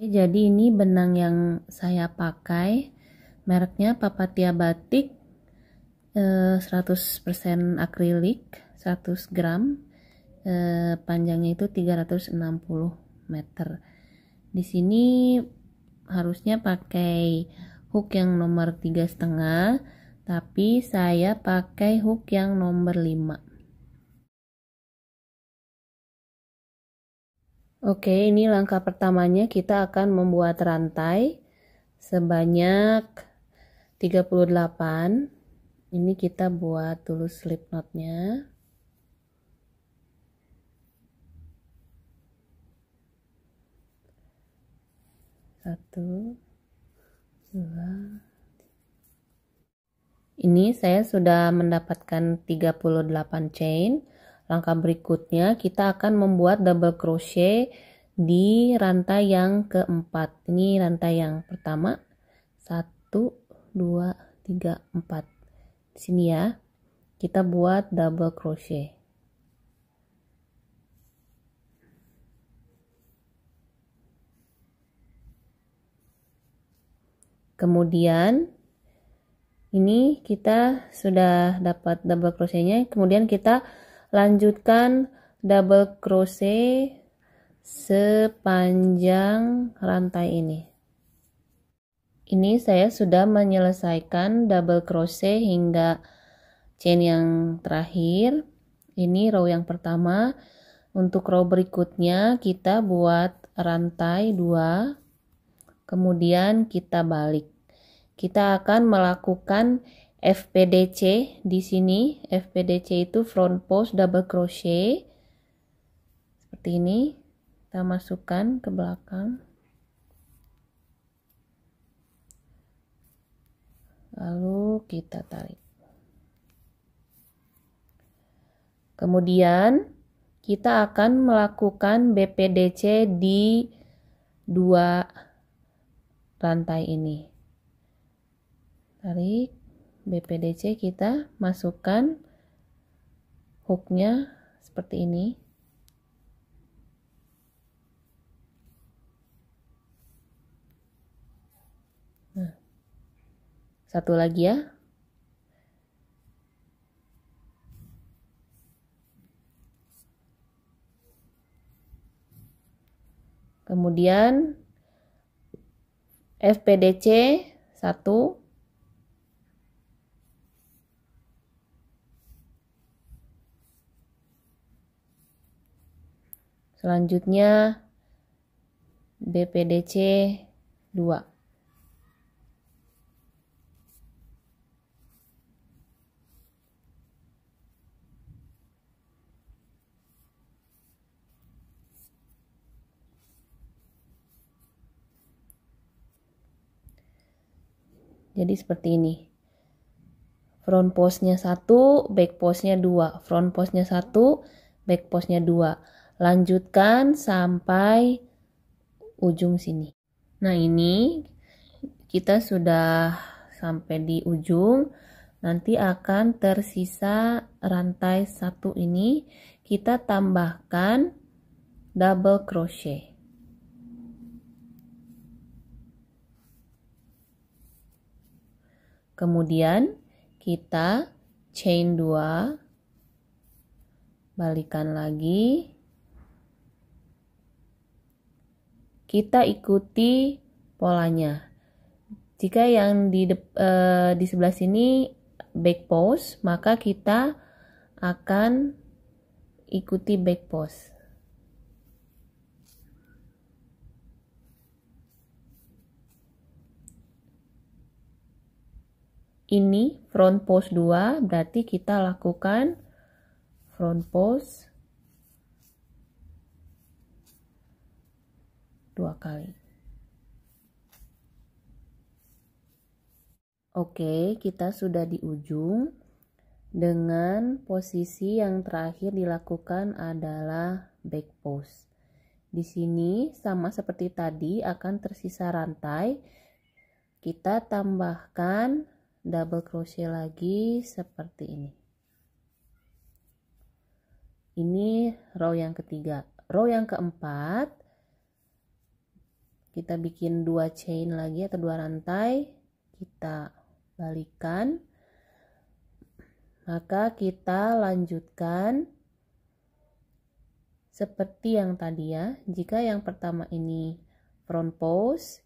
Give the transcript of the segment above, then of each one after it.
jadi ini benang yang saya pakai mereknya Papatia Batik 100% eh, akrilik 100 gram eh, panjangnya itu 360 meter di sini harusnya pakai hook yang nomor tiga setengah tapi saya pakai hook yang nomor 5 Oke, ini langkah pertamanya kita akan membuat rantai sebanyak 38. Ini kita buat dulu slip knotnya. satu dua ini saya sudah mendapatkan 38 chain langkah berikutnya kita akan membuat double crochet di rantai yang keempat ini rantai yang pertama satu dua tiga empat sini ya kita buat double crochet kemudian ini kita sudah dapat double crochetnya kemudian kita lanjutkan double crochet sepanjang rantai ini ini saya sudah menyelesaikan double crochet hingga chain yang terakhir ini row yang pertama untuk row berikutnya kita buat rantai 2 kemudian kita balik. Kita akan melakukan FPDC di sini. FPDC itu front post double crochet. Seperti ini. Kita masukkan ke belakang. Lalu kita tarik. Kemudian kita akan melakukan BPDC di dua rantai ini. Tarik BPDC kita masukkan hooknya seperti ini. Nah, satu lagi ya. Kemudian FPDC 1 Selanjutnya BPDC 2 Jadi seperti ini. Front postnya satu, back postnya dua. Front postnya satu, back postnya dua. Lanjutkan sampai ujung sini. Nah ini kita sudah sampai di ujung. Nanti akan tersisa rantai satu ini. Kita tambahkan double crochet. Kemudian kita chain 2 balikan lagi kita ikuti polanya jika yang di de, e, eh, di sebelah sini back post, maka kita akan ikuti back post. ini front post 2 berarti kita lakukan front post dua kali Oke, kita sudah di ujung dengan posisi yang terakhir dilakukan adalah back post. Di sini sama seperti tadi akan tersisa rantai. Kita tambahkan double crochet lagi seperti ini ini row yang ketiga row yang keempat kita bikin dua chain lagi atau dua rantai kita balikan maka kita lanjutkan seperti yang tadi ya jika yang pertama ini front post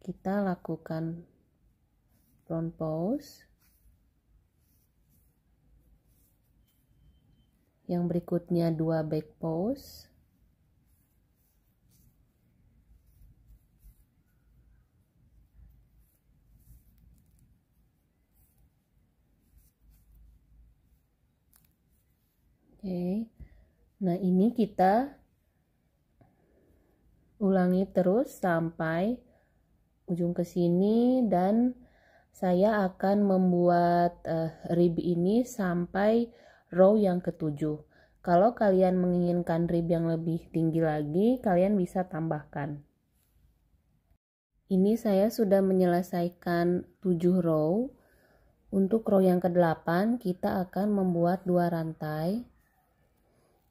kita lakukan front pose yang berikutnya dua back pose Oke, nah ini kita ulangi terus sampai ujung ke sini dan saya akan membuat uh, rib ini sampai row yang ketujuh. Kalau kalian menginginkan rib yang lebih tinggi lagi, kalian bisa tambahkan. Ini saya sudah menyelesaikan 7 row. Untuk row yang ke-8, kita akan membuat dua rantai.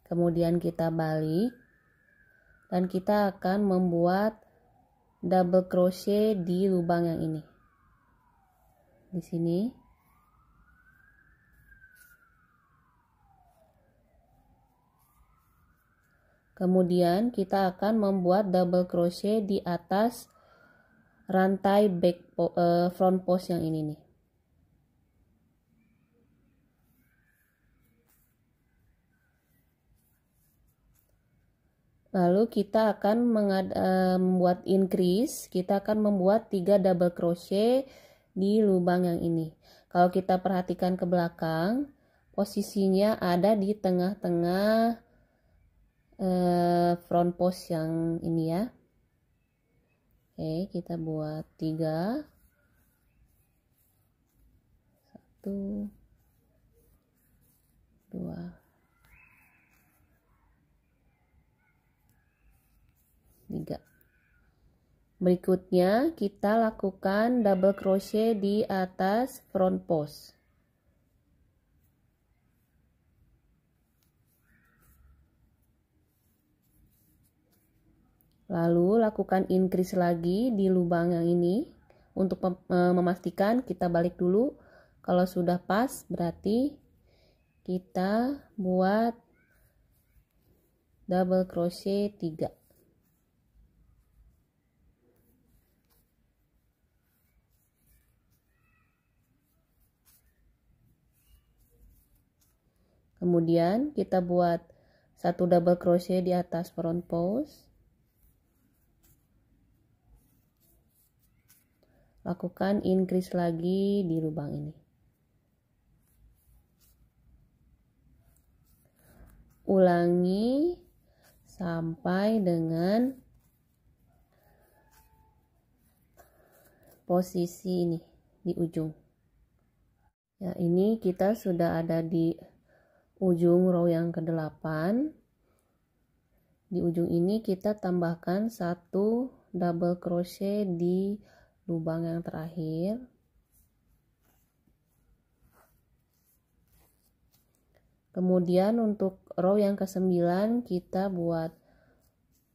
Kemudian kita balik dan kita akan membuat double crochet di lubang yang ini di sini kemudian kita akan membuat double crochet di atas rantai back po uh, front post yang ini nih lalu kita akan eh, membuat increase kita akan membuat 3 double crochet di lubang yang ini. Kalau kita perhatikan ke belakang, posisinya ada di tengah-tengah eh, front post yang ini ya. Oke, kita buat tiga. Satu, dua. Berikutnya kita lakukan double crochet di atas front post. Lalu lakukan increase lagi di lubang yang ini untuk e, memastikan kita balik dulu. Kalau sudah pas berarti kita buat double crochet 3. kemudian kita buat satu double crochet di atas front post lakukan increase lagi di lubang ini ulangi sampai dengan posisi ini di ujung ya ini kita sudah ada di ujung row yang ke-8 di ujung ini kita tambahkan satu double crochet di lubang yang terakhir kemudian untuk row yang ke-9 kita buat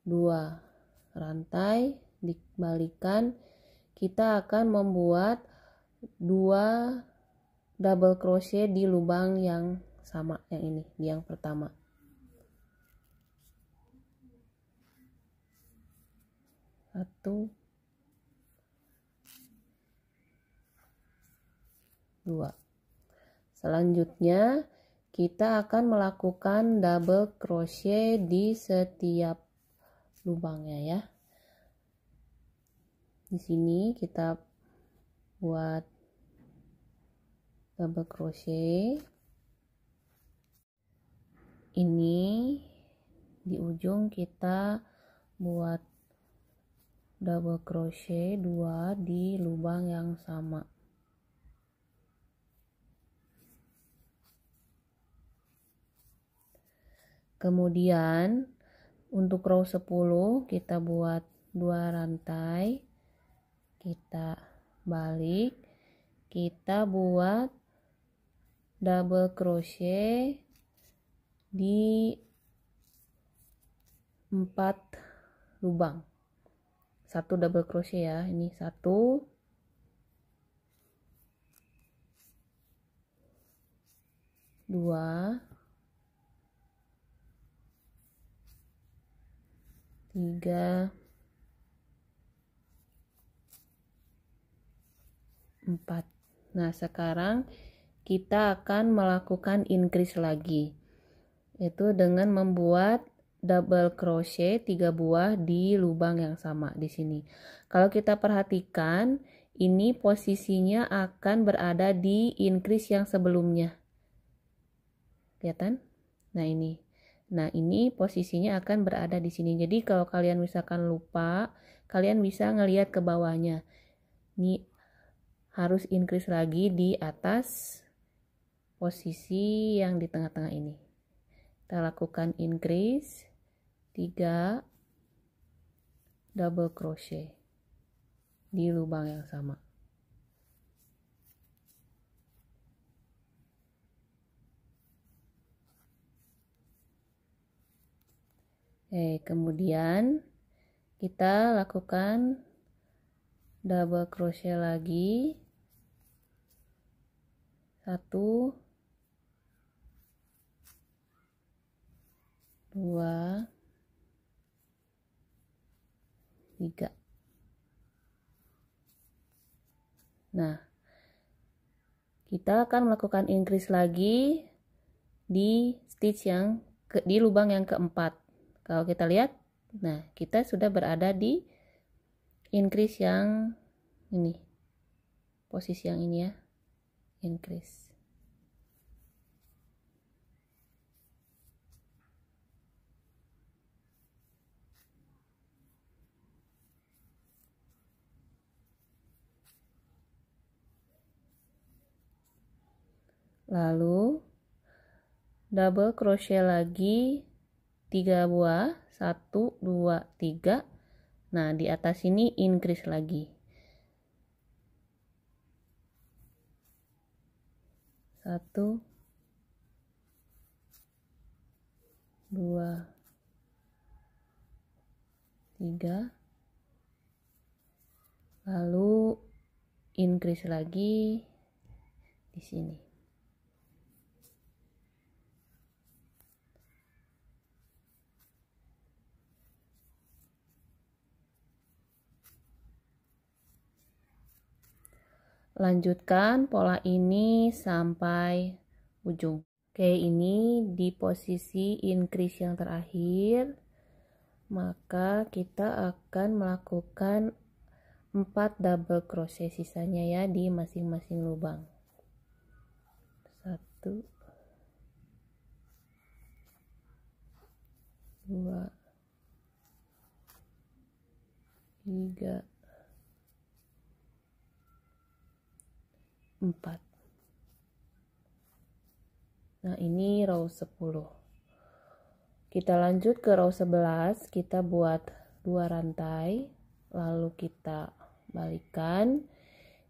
dua rantai dibalikan kita akan membuat dua double crochet di lubang yang sama yang ini di yang pertama satu dua selanjutnya kita akan melakukan double crochet di setiap lubangnya ya di sini kita buat double crochet ini di ujung kita buat double crochet 2 di lubang yang sama kemudian untuk row 10 kita buat dua rantai kita balik kita buat double crochet di empat lubang satu double crochet ya ini satu dua tiga empat nah sekarang kita akan melakukan increase lagi itu dengan membuat double crochet tiga buah di lubang yang sama di sini. Kalau kita perhatikan, ini posisinya akan berada di increase yang sebelumnya. Kelihatan? Nah, ini. Nah, ini posisinya akan berada di sini. Jadi, kalau kalian misalkan lupa, kalian bisa ngelihat ke bawahnya. Ini harus increase lagi di atas posisi yang di tengah-tengah ini. Kita lakukan increase 3 double crochet di lubang yang sama. Oke, eh, kemudian kita lakukan double crochet lagi. satu dua tiga nah kita akan melakukan increase lagi di stitch yang ke, di lubang yang keempat kalau kita lihat nah kita sudah berada di increase yang ini posisi yang ini ya increase lalu double crochet lagi 3 buah 1 2 3 nah di atas ini increase lagi 1 2 3 lalu increase lagi di sini Lanjutkan pola ini sampai ujung. Oke, ini di posisi increase yang terakhir, maka kita akan melakukan 4 double crochet sisanya ya di masing-masing lubang. 1 2 3 4 nah ini row 10 kita lanjut ke row 11 kita buat dua rantai lalu kita balikan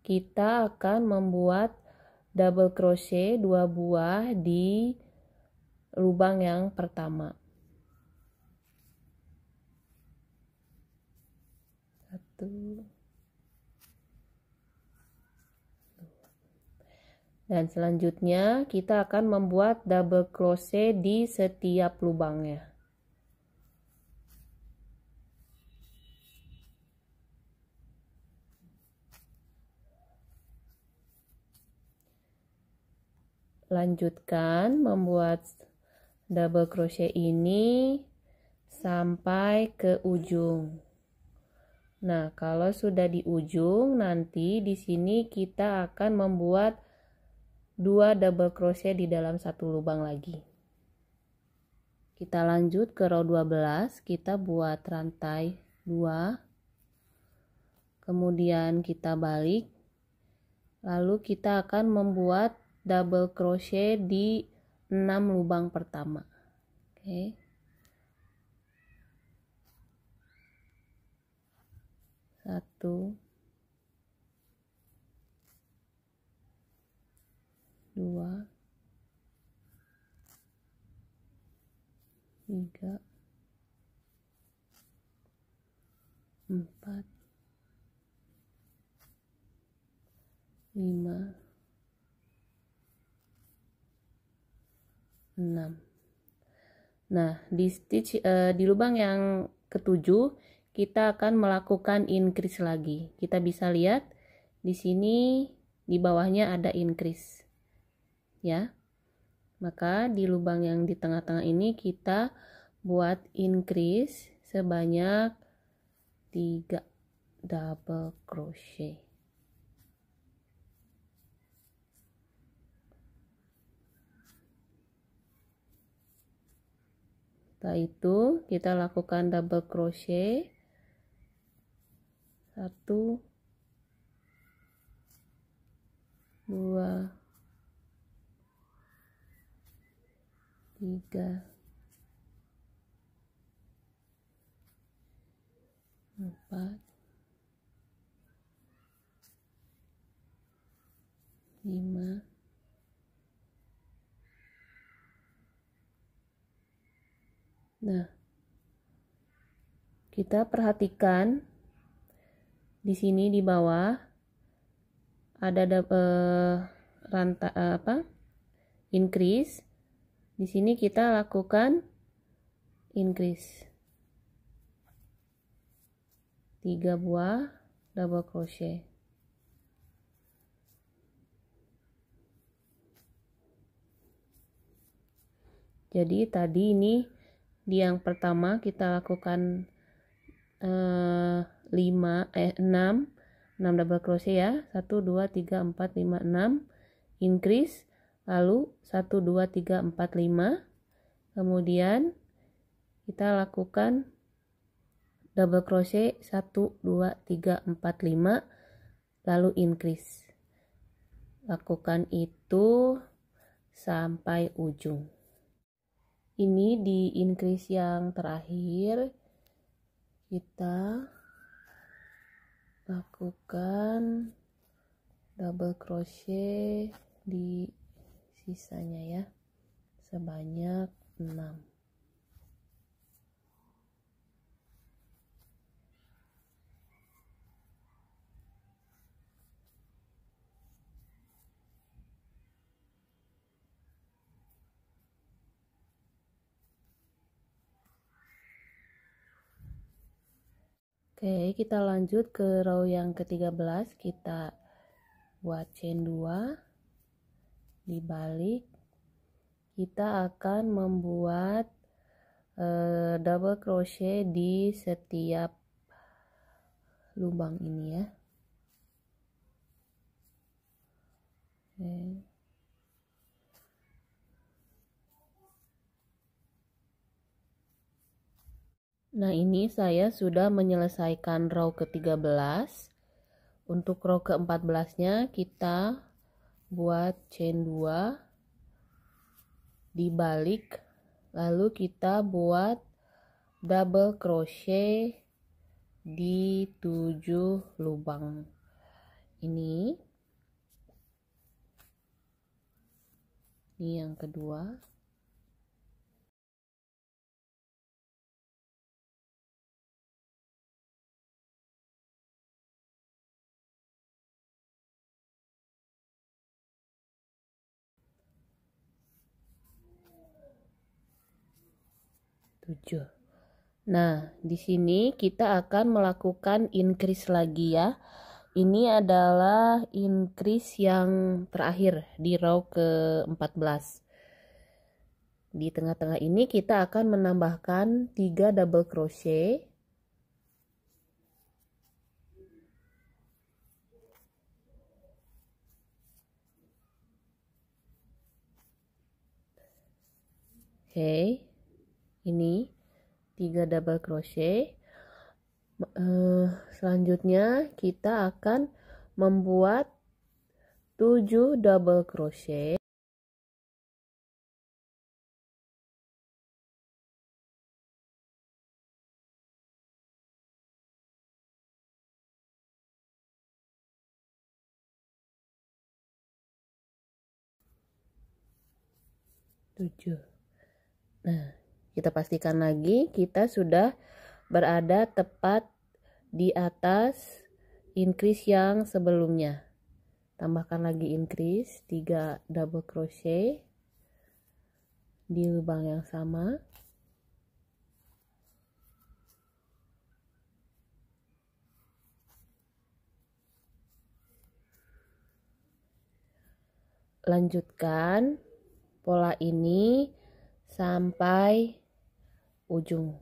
kita akan membuat double crochet dua buah di lubang yang pertama satu Dan selanjutnya kita akan membuat double crochet di setiap lubangnya. Lanjutkan membuat double crochet ini sampai ke ujung. Nah, kalau sudah di ujung nanti di sini kita akan membuat 2 double crochet di dalam satu lubang lagi kita lanjut ke row 12 kita buat rantai 2 kemudian kita balik lalu kita akan membuat double crochet di 6 lubang pertama oke okay. satu dua tiga empat lima enam nah di stitch uh, di lubang yang ketujuh kita akan melakukan increase lagi kita bisa lihat di sini di bawahnya ada increase ya. Maka di lubang yang di tengah-tengah ini kita buat increase sebanyak 3 double crochet. Setelah itu kita lakukan double crochet 1 2 tiga empat lima nah kita perhatikan di sini di bawah ada, ada eh, ranta eh, apa increase di sini kita lakukan increase. 3 buah double crochet. Jadi tadi ini di yang pertama kita lakukan eh, 5 eh 6 6 double crochet ya. 1 2 3 4 5 6 increase lalu 1, 2, 3, 4, 5 kemudian kita lakukan double crochet 1, 2, 3, 4, 5 lalu increase lakukan itu sampai ujung ini di increase yang terakhir kita lakukan double crochet di sisanya ya sebanyak 6 Oke, kita lanjut ke row yang ke-13. Kita buat chain 2 di balik kita akan membuat uh, double crochet di setiap lubang ini ya okay. Nah ini saya sudah menyelesaikan row ke-13 Untuk row ke-14 nya kita buat chain 2 dibalik lalu kita buat double crochet di 7 lubang ini ini yang kedua 7. Nah, di sini kita akan melakukan increase lagi ya. Ini adalah increase yang terakhir di row ke-14. Di tengah-tengah ini kita akan menambahkan 3 double crochet. Oke. Okay ini 3 double crochet uh, selanjutnya kita akan membuat 7 double crochet tujuh. Nah, kita pastikan lagi kita sudah berada tepat di atas increase yang sebelumnya. Tambahkan lagi increase 3 double crochet di lubang yang sama. lanjutkan pola ini sampai ujung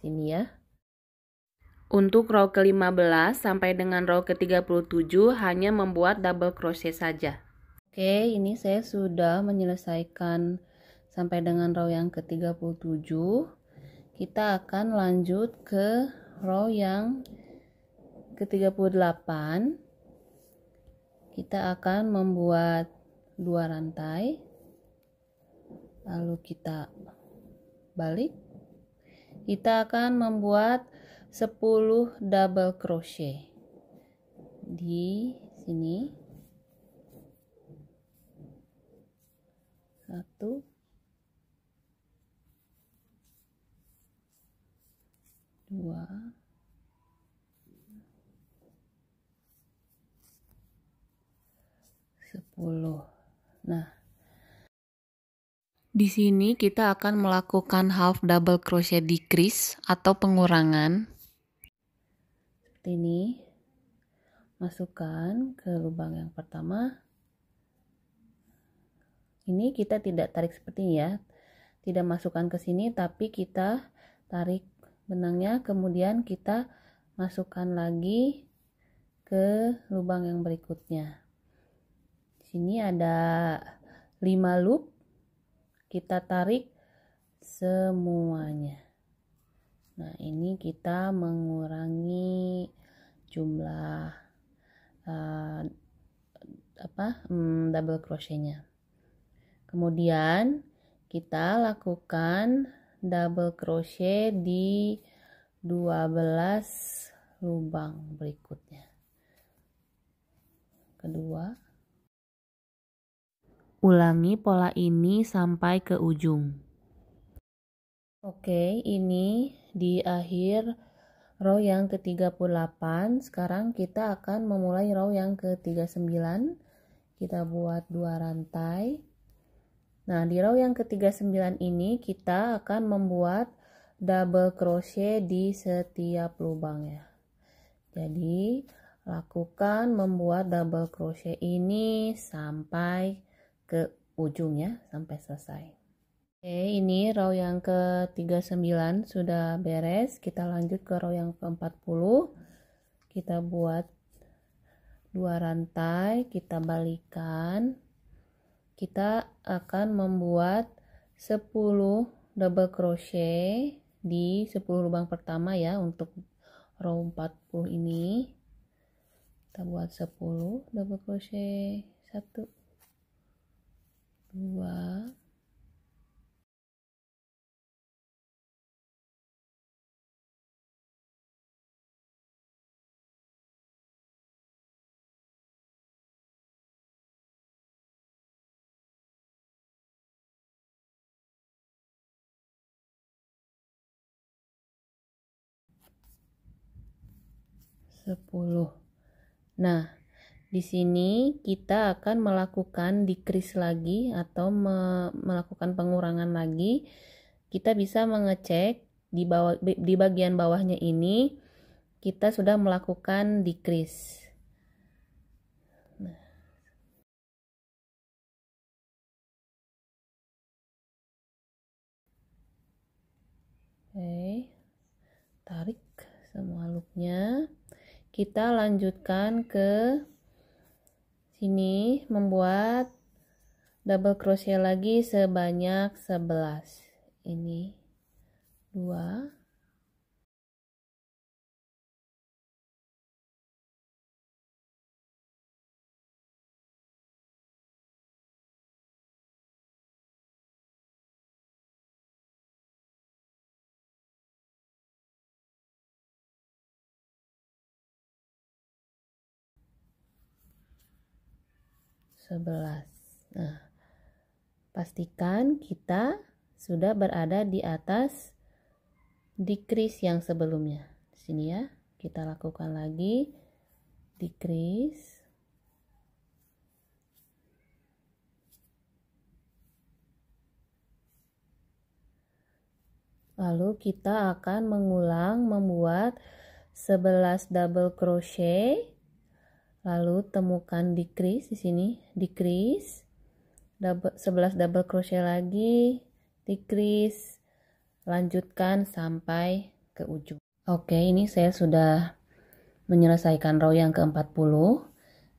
sini ya. Untuk row ke-15 sampai dengan row ke-37 hanya membuat double crochet saja. Oke, ini saya sudah menyelesaikan sampai dengan row yang ke-37. Kita akan lanjut ke row yang ke-38. Kita akan membuat dua rantai. Lalu kita balik kita akan membuat 10 double crochet di sini satu dua sepuluh nah di sini kita akan melakukan half double crochet decrease atau pengurangan. Seperti ini. Masukkan ke lubang yang pertama. Ini kita tidak tarik seperti ini ya. Tidak masukkan ke sini tapi kita tarik benangnya kemudian kita masukkan lagi ke lubang yang berikutnya. Di sini ada 5 loop kita tarik semuanya nah ini kita mengurangi jumlah uh, apa hmm, double crochetnya kemudian kita lakukan double crochet di 12 lubang berikutnya kedua Ulangi pola ini sampai ke ujung. Oke, ini di akhir row yang ke-38. Sekarang kita akan memulai row yang ke-39. Kita buat dua rantai. Nah, di row yang ke-39 ini kita akan membuat double crochet di setiap lubang ya. Jadi, lakukan membuat double crochet ini sampai ke ujungnya sampai selesai oke ini row yang ke 39 sudah beres kita lanjut ke row yang ke 40 kita buat dua rantai kita balikan kita akan membuat 10 double crochet di 10 lubang pertama ya untuk row 40 ini kita buat 10 double crochet 1 dua sepuluh. Nah, di sini kita akan melakukan decrease lagi atau me melakukan pengurangan lagi. Kita bisa mengecek di bawah di bagian bawahnya ini kita sudah melakukan decrease. Nah. Oke. Tarik semua loopnya. Kita lanjutkan ke sini membuat double crochet lagi sebanyak 11 ini 2 11. Nah, pastikan kita sudah berada di atas decrease yang sebelumnya. Di sini ya, kita lakukan lagi decrease lalu kita akan mengulang membuat 11 double crochet lalu temukan decrease di sini decrease double, 11 double crochet lagi decrease lanjutkan sampai ke ujung oke ini saya sudah menyelesaikan row yang ke-40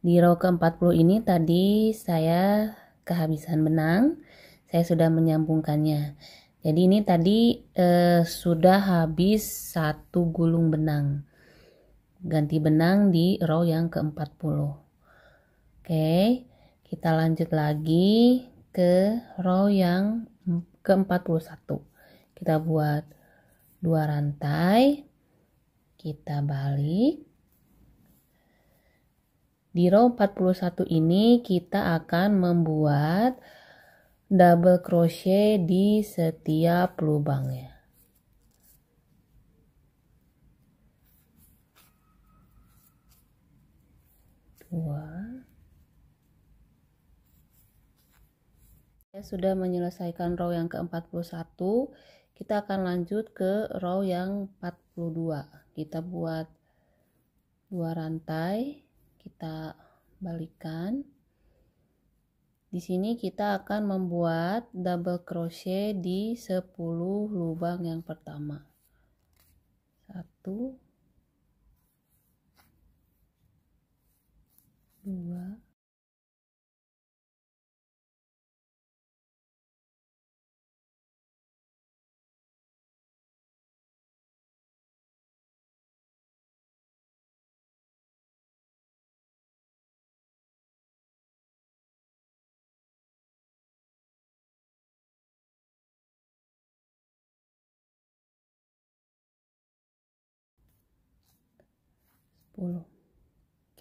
di row ke-40 ini tadi saya kehabisan benang saya sudah menyambungkannya jadi ini tadi eh, sudah habis satu gulung benang ganti benang di row yang ke-40 oke kita lanjut lagi ke row yang ke-41 kita buat dua rantai kita balik di row 41 ini kita akan membuat double crochet di setiap lubangnya 2. Saya sudah menyelesaikan row yang ke-41. Kita akan lanjut ke row yang 42. Kita buat dua rantai, kita balikan. Di sini kita akan membuat double crochet di 10 lubang yang pertama. 1 kedua Oke.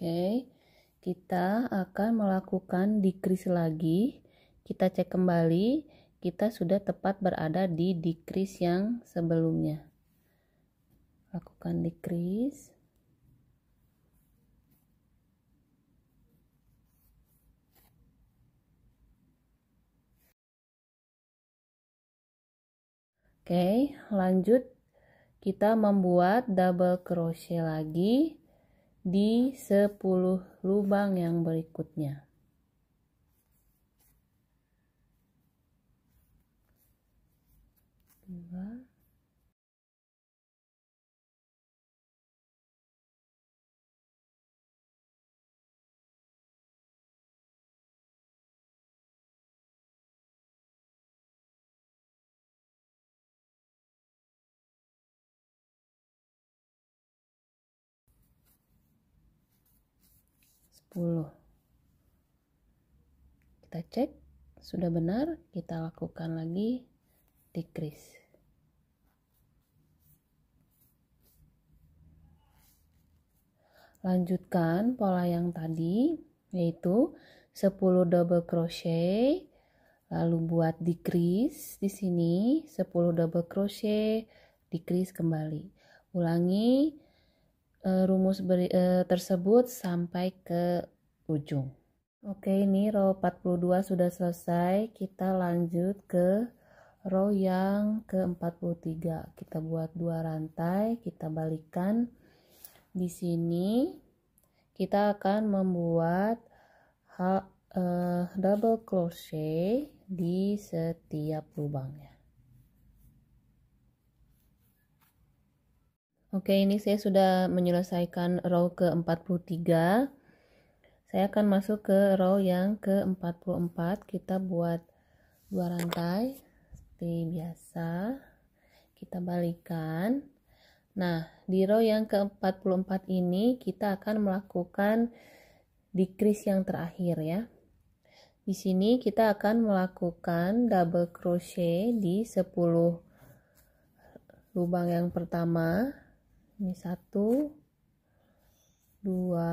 Okay kita akan melakukan decrease lagi kita cek kembali kita sudah tepat berada di decrease yang sebelumnya lakukan decrease Oke, lanjut kita membuat double crochet lagi di 10 lubang yang berikutnya. Dua, 10, Kita cek, sudah benar, kita lakukan lagi decrease. Lanjutkan pola yang tadi, yaitu 10 double crochet, lalu buat decrease di sini, 10 double crochet, decrease kembali. Ulangi uh, rumus beri, uh, tersebut sampai ke ujung. Oke, ini row 42 sudah selesai. Kita lanjut ke row yang ke-43. Kita buat dua rantai, kita balikan. Di sini kita akan membuat eh, double crochet di setiap lubangnya. Oke, ini saya sudah menyelesaikan row ke-43. Saya akan masuk ke row yang ke-44. Kita buat dua rantai seperti biasa. Kita balikan. Nah, di row yang ke-44 ini kita akan melakukan decrease yang terakhir ya. Di sini kita akan melakukan double crochet di 10 lubang yang pertama ini satu dua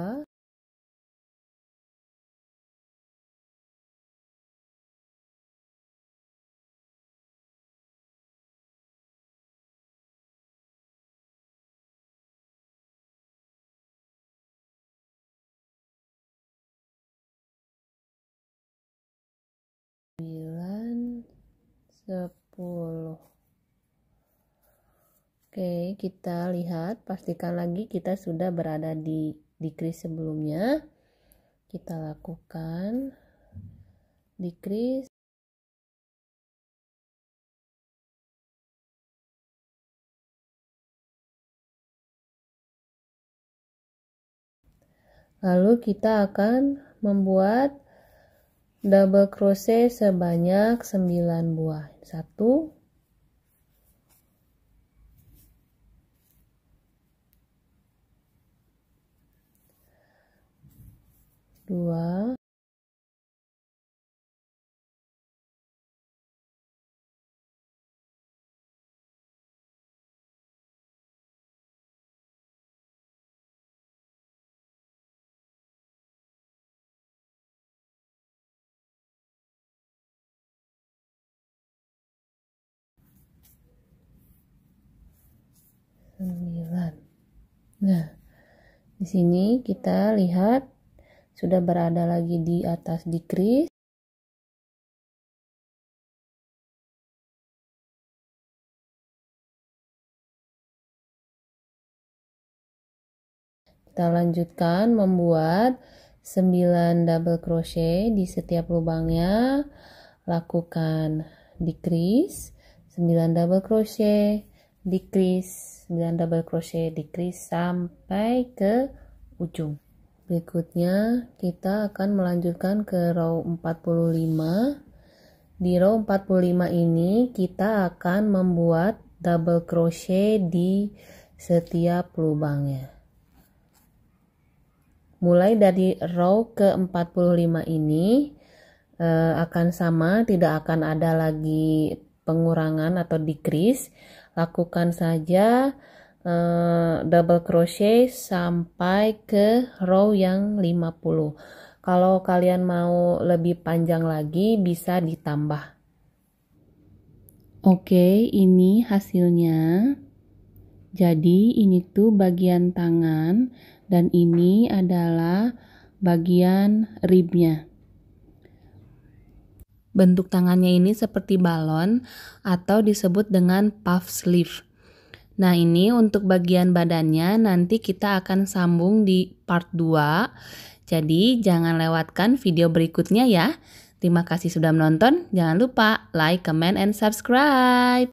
sembilan sepuluh Oke, kita lihat, pastikan lagi kita sudah berada di decrease sebelumnya. Kita lakukan decrease Lalu kita akan membuat double crochet sebanyak 9 buah. 1 dua sembilan Nah, di sini kita lihat sudah berada lagi di atas decrease kita lanjutkan membuat 9 double crochet di setiap lubangnya lakukan decrease 9 double crochet decrease 9 double crochet decrease sampai ke ujung Berikutnya kita akan melanjutkan ke row 45. Di row 45 ini kita akan membuat double crochet di setiap lubangnya. Mulai dari row ke-45 ini eh, akan sama, tidak akan ada lagi pengurangan atau decrease. Lakukan saja Eh, double crochet sampai ke row yang 50 kalau kalian mau lebih panjang lagi bisa ditambah oke ini hasilnya jadi ini tuh bagian tangan dan ini adalah bagian ribnya bentuk tangannya ini seperti balon atau disebut dengan puff sleeve Nah ini untuk bagian badannya nanti kita akan sambung di part 2. Jadi jangan lewatkan video berikutnya ya. Terima kasih sudah menonton. Jangan lupa like, comment, and subscribe.